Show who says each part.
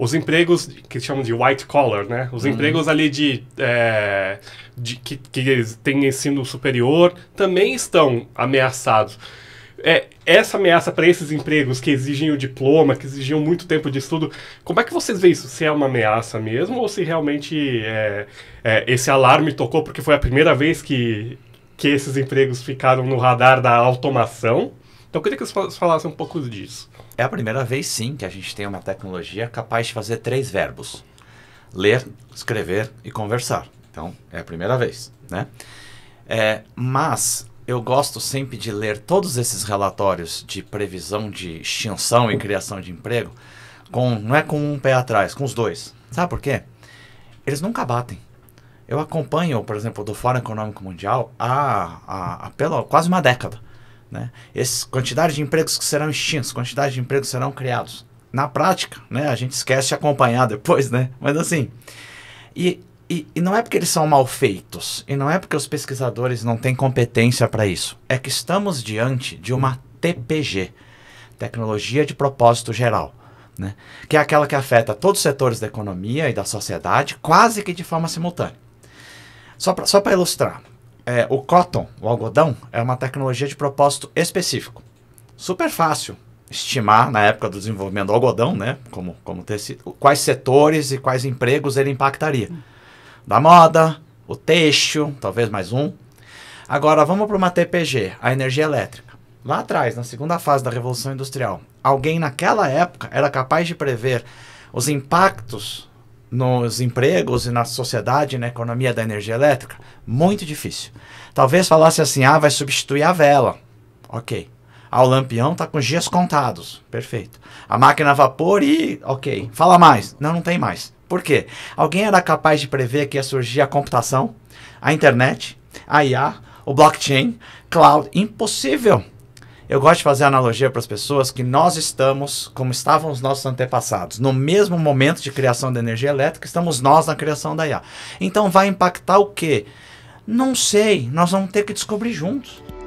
Speaker 1: os empregos que chamam de white collar, né? Os uhum. empregos ali de, é, de que, que têm ensino superior também estão ameaçados. É, essa ameaça para esses empregos que exigem o diploma, que exigiam muito tempo de estudo, como é que vocês veem isso? Se é uma ameaça mesmo ou se realmente é, é, esse alarme tocou porque foi a primeira vez que, que esses empregos ficaram no radar da automação?
Speaker 2: Então eu queria que vocês falassem um pouco disso. É a primeira vez, sim, que a gente tem uma tecnologia capaz de fazer três verbos: ler, escrever e conversar. Então é a primeira vez, né? É, mas eu gosto sempre de ler todos esses relatórios de previsão de extinção e criação de emprego com não é com um pé atrás, com os dois. Sabe por quê? Eles nunca batem. Eu acompanho, por exemplo, do Fórum Econômico Mundial há, há, há pela, quase uma década. Né? Esse, quantidade de empregos que serão extintos, quantidade de empregos que serão criados. Na prática, né? a gente esquece de acompanhar depois, né? mas assim. E, e, e não é porque eles são mal feitos, e não é porque os pesquisadores não têm competência para isso. É que estamos diante de uma TPG tecnologia de propósito geral. Né? que é aquela que afeta todos os setores da economia e da sociedade quase que de forma simultânea. Só para ilustrar, é, o cotton, o algodão, é uma tecnologia de propósito específico. Super fácil estimar na época do desenvolvimento do algodão, né, como, como tecido, quais setores e quais empregos ele impactaria. Da moda, o têxtil, talvez mais um. Agora vamos para uma TPG, a energia elétrica. Lá atrás, na segunda fase da Revolução Industrial, alguém naquela época era capaz de prever os impactos nos empregos e na sociedade, na economia da energia elétrica? Muito difícil. Talvez falasse assim: ah, vai substituir a vela. Ok. Ah, o lampião está com os dias contados. Perfeito. A máquina a vapor e. Ok. Fala mais. Não, não tem mais. Por quê? Alguém era capaz de prever que ia surgir a computação, a internet, a IA, o blockchain, cloud? Impossível. Eu gosto de fazer analogia para as pessoas que nós estamos, como estavam os nossos antepassados, no mesmo momento de criação da energia elétrica, estamos nós na criação da IA. Então vai impactar o quê? Não sei, nós vamos ter que descobrir juntos.